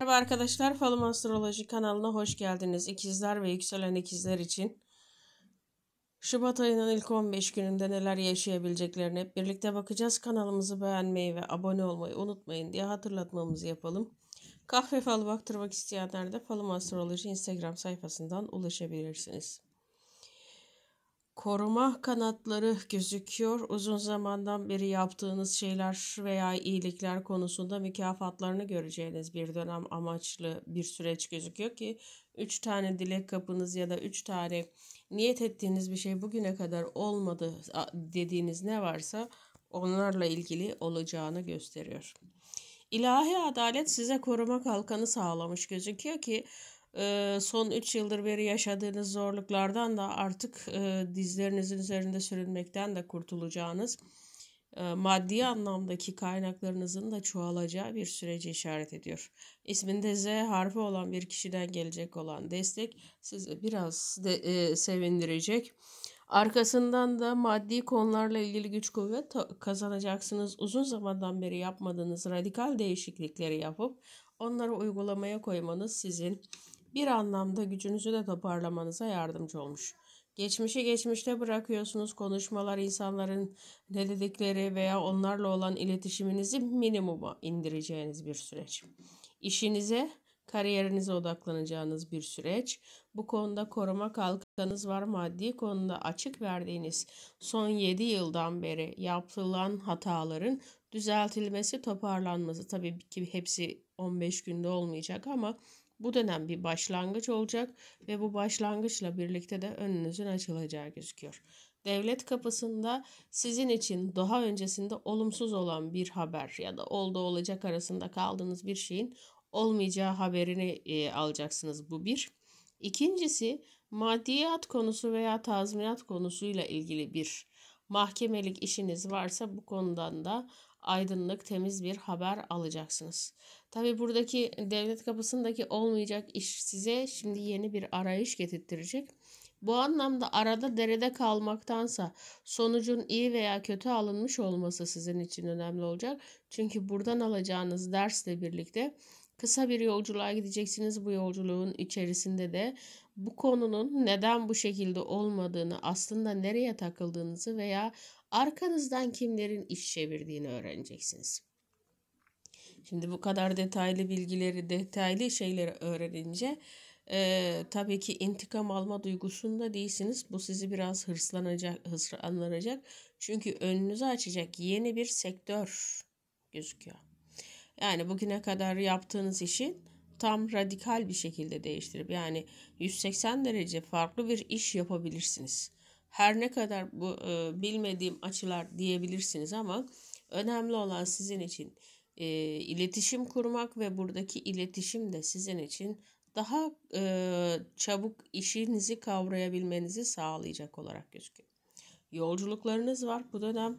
Merhaba arkadaşlar, Falım Astroloji kanalına hoş geldiniz. İkizler ve yükselen ikizler için Şubat ayının ilk 15 gününde neler yaşayabileceklerini hep birlikte bakacağız. Kanalımızı beğenmeyi ve abone olmayı unutmayın diye hatırlatmamızı yapalım. Kahve falı baktırmak isteyenler de Falım Astroloji Instagram sayfasından ulaşabilirsiniz koruma kanatları gözüküyor. Uzun zamandan beri yaptığınız şeyler veya iyilikler konusunda mükafatlarını göreceğiniz bir dönem amaçlı bir süreç gözüküyor ki 3 tane dilek kapınız ya da 3 tane niyet ettiğiniz bir şey bugüne kadar olmadı dediğiniz ne varsa onlarla ilgili olacağını gösteriyor. İlahi adalet size koruma kalkanı sağlamış gözüküyor ki ee, son 3 yıldır beri yaşadığınız zorluklardan da artık e, dizlerinizin üzerinde sürünmekten de kurtulacağınız e, maddi anlamdaki kaynaklarınızın da çoğalacağı bir süreci işaret ediyor. İsminde Z harfi olan bir kişiden gelecek olan destek sizi biraz de, e, sevindirecek. Arkasından da maddi konularla ilgili güç kuvvet kazanacaksınız. Uzun zamandan beri yapmadığınız radikal değişiklikleri yapıp onları uygulamaya koymanız sizin bir anlamda gücünüzü de toparlamanıza yardımcı olmuş. Geçmişi geçmişte bırakıyorsunuz. Konuşmalar insanların ne dedikleri veya onlarla olan iletişiminizi minimuma indireceğiniz bir süreç. İşinize, kariyerinize odaklanacağınız bir süreç. Bu konuda koruma kalkanınız var. Maddi konuda açık verdiğiniz son 7 yıldan beri yapılan hataların düzeltilmesi, toparlanması. Tabii ki hepsi 15 günde olmayacak ama bu dönem bir başlangıç olacak ve bu başlangıçla birlikte de önünüzün açılacağı gözüküyor. Devlet kapısında sizin için daha öncesinde olumsuz olan bir haber ya da oldu olacak arasında kaldığınız bir şeyin olmayacağı haberini e, alacaksınız bu bir. İkincisi maddiyat konusu veya tazminat konusuyla ilgili bir mahkemelik işiniz varsa bu konudan da aydınlık temiz bir haber alacaksınız. Tabi buradaki devlet kapısındaki olmayacak iş size şimdi yeni bir arayış getirttirecek. Bu anlamda arada derede kalmaktansa sonucun iyi veya kötü alınmış olması sizin için önemli olacak. Çünkü buradan alacağınız dersle birlikte kısa bir yolculuğa gideceksiniz. Bu yolculuğun içerisinde de bu konunun neden bu şekilde olmadığını, aslında nereye takıldığınızı veya arkanızdan kimlerin iş çevirdiğini öğreneceksiniz. Şimdi bu kadar detaylı bilgileri, detaylı şeyleri öğrenince e, tabii ki intikam alma duygusunda değilsiniz. Bu sizi biraz hırslanacak, hırslanacak. Çünkü önünüzü açacak yeni bir sektör gözüküyor. Yani bugüne kadar yaptığınız işin tam radikal bir şekilde değiştirip yani 180 derece farklı bir iş yapabilirsiniz. Her ne kadar bu e, bilmediğim açılar diyebilirsiniz ama önemli olan sizin için e, iletişim kurmak ve buradaki iletişim de sizin için daha e, çabuk işinizi kavrayabilmenizi sağlayacak olarak gözüküyor. Yolculuklarınız var bu dönem.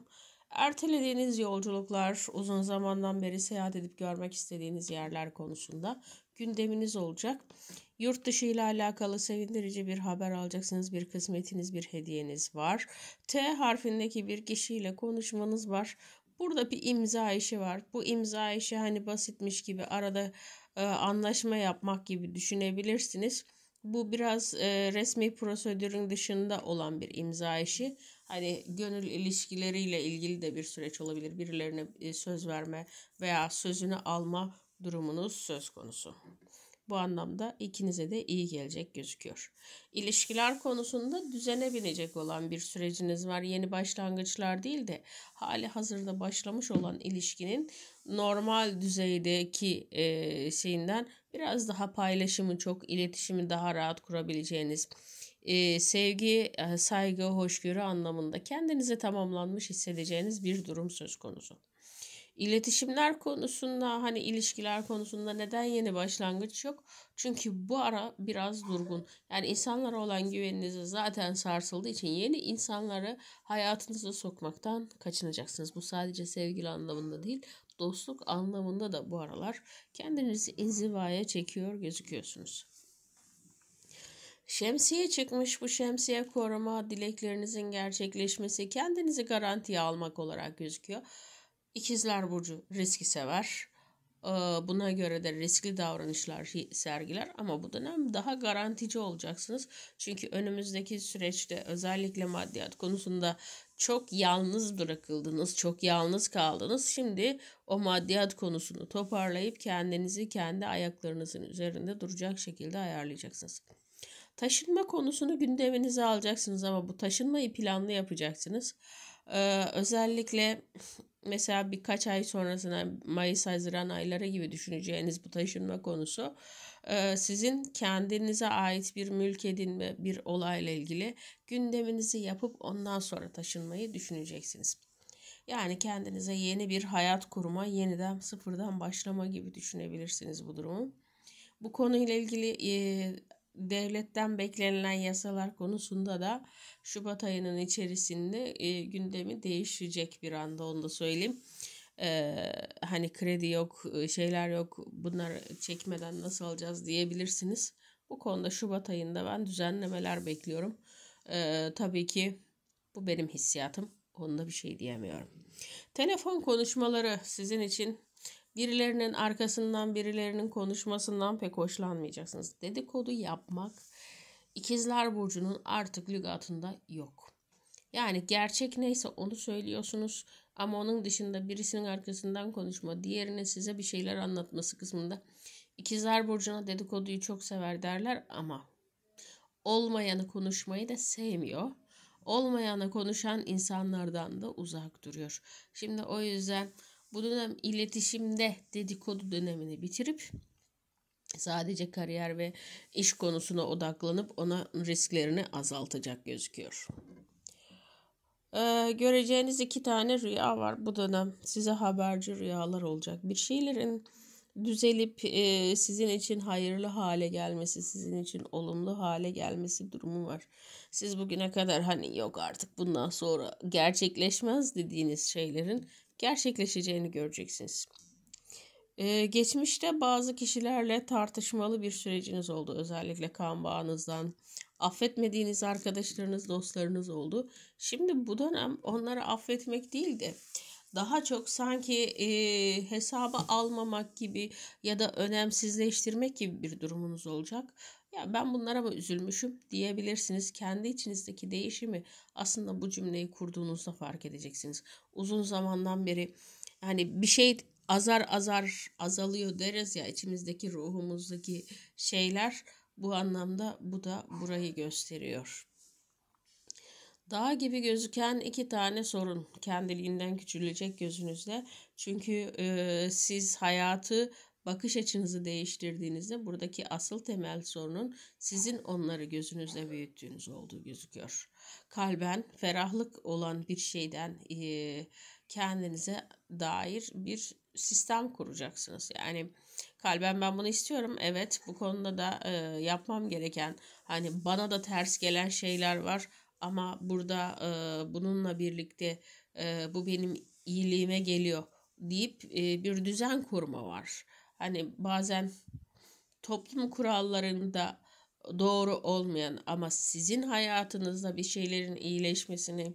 Ertelediğiniz yolculuklar, uzun zamandan beri seyahat edip görmek istediğiniz yerler konusunda gündeminiz olacak. Yurt dışı ile alakalı sevindirici bir haber alacaksınız. Bir kısmetiniz, bir hediyeniz var. T harfindeki bir kişiyle konuşmanız var. Burada bir imza işi var. Bu imza işi hani basitmiş gibi arada e, anlaşma yapmak gibi düşünebilirsiniz. Bu biraz e, resmi prosedürün dışında olan bir imza işi. Hani gönül ilişkileriyle ilgili de bir süreç olabilir. Birilerine e, söz verme veya sözünü alma durumunuz söz konusu. Bu anlamda ikinize de iyi gelecek gözüküyor. İlişkiler konusunda düzene binecek olan bir süreciniz var. Yeni başlangıçlar değil de hali hazırda başlamış olan ilişkinin normal düzeydeki e, şeyinden biraz daha paylaşımı çok, iletişimi daha rahat kurabileceğiniz, e, sevgi, e, saygı, hoşgörü anlamında kendinize tamamlanmış hissedeceğiniz bir durum söz konusu. İletişimler konusunda hani ilişkiler konusunda neden yeni başlangıç yok? Çünkü bu ara biraz durgun. Yani insanlara olan güveniniz zaten sarsıldığı için yeni insanları hayatınıza sokmaktan kaçınacaksınız. Bu sadece sevgili anlamında değil, dostluk anlamında da bu aralar kendinizi inzivaya çekiyor gözüküyorsunuz. Şemsiye çıkmış bu şemsiye koruma dileklerinizin gerçekleşmesi kendinizi garantiye almak olarak gözüküyor. İkizler Burcu riski sever. Ee, buna göre de riskli davranışlar sergiler ama bu dönem daha garantici olacaksınız. Çünkü önümüzdeki süreçte özellikle maddiyat konusunda çok yalnız bırakıldınız, çok yalnız kaldınız. Şimdi o maddiyat konusunu toparlayıp kendinizi kendi ayaklarınızın üzerinde duracak şekilde ayarlayacaksınız. Taşınma konusunu gündeminize alacaksınız ama bu taşınmayı planlı yapacaksınız. Ee, özellikle mesela birkaç ay sonrasına Mayıs Haziran ayları gibi düşüneceğiniz bu taşınma konusu e, sizin kendinize ait bir mülk edinme bir olayla ilgili gündeminizi yapıp ondan sonra taşınmayı düşüneceksiniz. Yani kendinize yeni bir hayat kurma, yeniden sıfırdan başlama gibi düşünebilirsiniz bu durumu. Bu konuyla ilgili e, devletten beklenilen yasalar konusunda da Şubat ayının içerisinde e, gündemi değişecek bir anda onu da söyleyeyim. E, hani kredi yok, e, şeyler yok, bunlar çekmeden nasıl alacağız diyebilirsiniz. Bu konuda Şubat ayında ben düzenlemeler bekliyorum. E, tabii ki bu benim hissiyatım. Onda bir şey diyemiyorum. Telefon konuşmaları sizin için Birilerinin arkasından, birilerinin konuşmasından pek hoşlanmayacaksınız. Dedikodu yapmak ikizler Burcu'nun artık lügatında yok. Yani gerçek neyse onu söylüyorsunuz ama onun dışında birisinin arkasından konuşma, diğerinin size bir şeyler anlatması kısmında ikizler Burcu'na dedikoduyu çok sever derler ama olmayanı konuşmayı da sevmiyor. Olmayana konuşan insanlardan da uzak duruyor. Şimdi o yüzden bu dönem iletişimde dedikodu dönemini bitirip sadece kariyer ve iş konusuna odaklanıp ona risklerini azaltacak gözüküyor. Ee, göreceğiniz iki tane rüya var bu dönem. Size haberci rüyalar olacak. Bir şeylerin düzelip e, sizin için hayırlı hale gelmesi, sizin için olumlu hale gelmesi durumu var. Siz bugüne kadar hani yok artık bundan sonra gerçekleşmez dediğiniz şeylerin gerçekleşeceğini göreceksiniz. Ee, geçmişte bazı kişilerle tartışmalı bir süreciniz oldu. Özellikle kan bağınızdan, affetmediğiniz arkadaşlarınız, dostlarınız oldu. Şimdi bu dönem onları affetmek değil de daha çok sanki e, hesaba almamak gibi ya da önemsizleştirmek gibi bir durumunuz olacak. Ya ben bunlara mı üzülmüşüm diyebilirsiniz. Kendi içinizdeki değişimi aslında bu cümleyi kurduğunuzda fark edeceksiniz. Uzun zamandan beri hani bir şey azar azar azalıyor deriz ya içimizdeki ruhumuzdaki şeyler bu anlamda bu da burayı gösteriyor. Dağ gibi gözüken iki tane sorun kendiliğinden küçülecek gözünüzde. Çünkü e, siz hayatı bakış açınızı değiştirdiğinizde buradaki asıl temel sorunun sizin onları gözünüzde büyüttüğünüz olduğu gözüküyor. Kalben ferahlık olan bir şeyden kendinize dair bir sistem kuracaksınız. Yani kalben ben bunu istiyorum. Evet bu konuda da yapmam gereken hani bana da ters gelen şeyler var ama burada e, bununla birlikte e, bu benim iyiliğime geliyor deyip e, bir düzen kurma var hani bazen toplum kurallarında doğru olmayan ama sizin hayatınızda bir şeylerin iyileşmesini,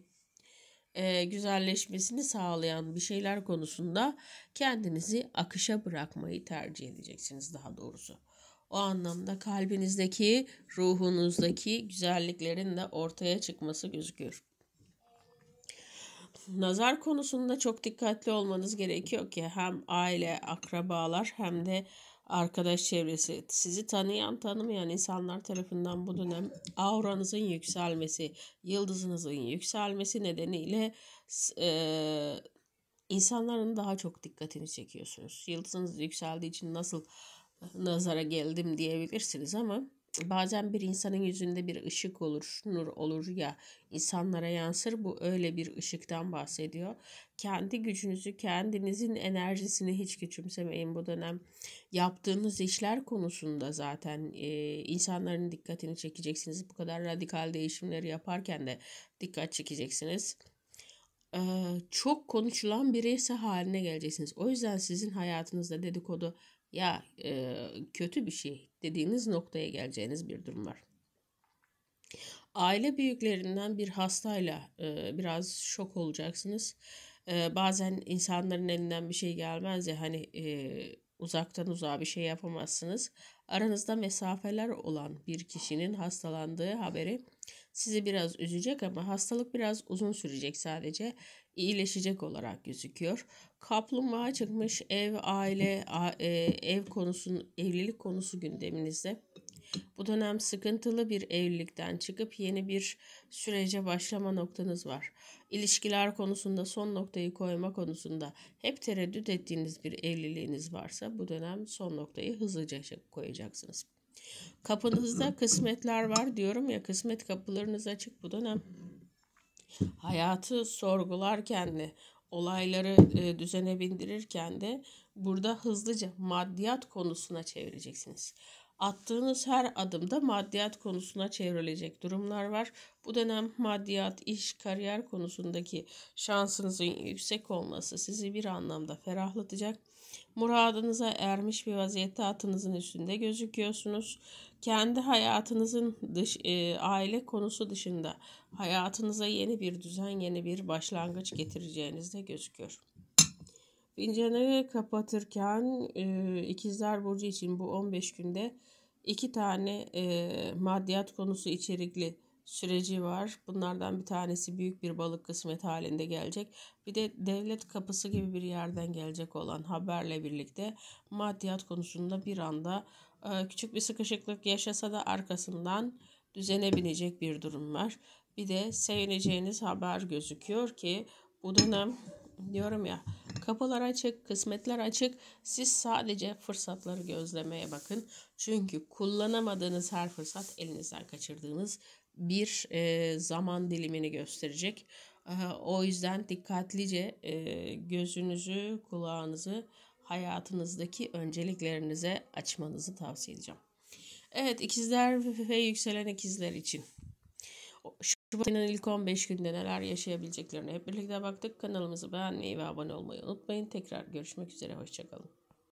e, güzelleşmesini sağlayan bir şeyler konusunda kendinizi akışa bırakmayı tercih edeceksiniz daha doğrusu. O anlamda kalbinizdeki, ruhunuzdaki güzelliklerin de ortaya çıkması gözüküyor nazar konusunda çok dikkatli olmanız gerekiyor ki hem aile, akrabalar hem de arkadaş çevresi, sizi tanıyan tanımayan insanlar tarafından bu dönem auranızın yükselmesi, yıldızınızın yükselmesi nedeniyle e, insanların daha çok dikkatini çekiyorsunuz. Yıldızınız yükseldiği için nasıl e, nazara geldim diyebilirsiniz ama Bazen bir insanın yüzünde bir ışık olur, nur olur ya insanlara yansır. Bu öyle bir ışıktan bahsediyor. Kendi gücünüzü, kendinizin enerjisini hiç küçümsemeyin bu dönem. Yaptığınız işler konusunda zaten e, insanların dikkatini çekeceksiniz. Bu kadar radikal değişimleri yaparken de dikkat çekeceksiniz çok konuşulan birisi haline geleceksiniz. O yüzden sizin hayatınızda dedikodu ya kötü bir şey dediğiniz noktaya geleceğiniz bir durum var. Aile büyüklerinden bir hastayla e, biraz şok olacaksınız. E, bazen insanların elinden bir şey gelmez ya hani e, uzaktan uzağa bir şey yapamazsınız. Aranızda mesafeler olan bir kişinin hastalandığı haberi sizi biraz üzecek ama hastalık biraz uzun sürecek sadece iyileşecek olarak gözüküyor. Kaplumbağa çıkmış ev, aile, e, ev konusun, evlilik konusu gündeminizde. Bu dönem sıkıntılı bir evlilikten çıkıp yeni bir sürece başlama noktanız var. İlişkiler konusunda son noktayı koyma konusunda hep tereddüt ettiğiniz bir evliliğiniz varsa bu dönem son noktayı hızlıca koyacaksınız. Kapınızda kısmetler var diyorum ya kısmet kapılarınız açık bu dönem hayatı sorgularken de olayları e, düzene bindirirken de burada hızlıca maddiyat konusuna çevireceksiniz. Attığınız her adımda maddiyat konusuna çevrilecek durumlar var. Bu dönem maddiyat, iş, kariyer konusundaki şansınızın yüksek olması sizi bir anlamda ferahlatacak Muradınıza ermiş bir vaziyette atınızın üstünde gözüküyorsunuz. Kendi hayatınızın dış e, aile konusu dışında hayatınıza yeni bir düzen, yeni bir başlangıç getireceğiniz de gözüküyor. Fincanı kapatırken e, ikizler burcu için bu 15 günde iki tane e, maddiyat konusu içerikli süreci var. Bunlardan bir tanesi büyük bir balık kısmet halinde gelecek. Bir de devlet kapısı gibi bir yerden gelecek olan haberle birlikte maddiyat konusunda bir anda e, küçük bir sıkışıklık yaşasa da arkasından düzene binecek bir durum var. Bir de sevineceğiniz haber gözüküyor ki bu dönem diyorum ya kapılar açık, kısmetler açık. Siz sadece fırsatları gözlemeye bakın. Çünkü kullanamadığınız her fırsat elinizden kaçırdığınız bir e, zaman dilimini gösterecek. E, o yüzden dikkatlice e, gözünüzü, kulağınızı hayatınızdaki önceliklerinize açmanızı tavsiye edeceğim. Evet ikizler ve yükselen ikizler için. Şubat ayının ilk 15 günde neler yaşayabileceklerine hep birlikte baktık. Kanalımızı beğenmeyi ve abone olmayı unutmayın. Tekrar görüşmek üzere. Hoşçakalın.